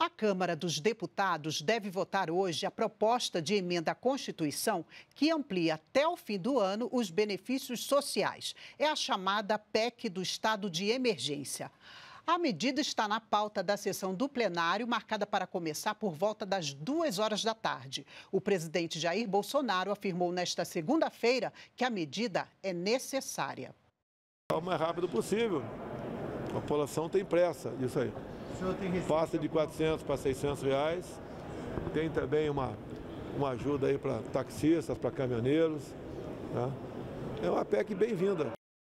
A Câmara dos Deputados deve votar hoje a proposta de emenda à Constituição que amplia até o fim do ano os benefícios sociais. É a chamada PEC do estado de emergência. A medida está na pauta da sessão do plenário, marcada para começar por volta das duas horas da tarde. O presidente Jair Bolsonaro afirmou nesta segunda-feira que a medida é necessária. É o mais rápido possível. A população tem pressa, isso aí passa de 400 para 600 reais. Tem também uma, uma ajuda aí para taxistas, para caminhoneiros. Né? É uma PEC bem-vinda.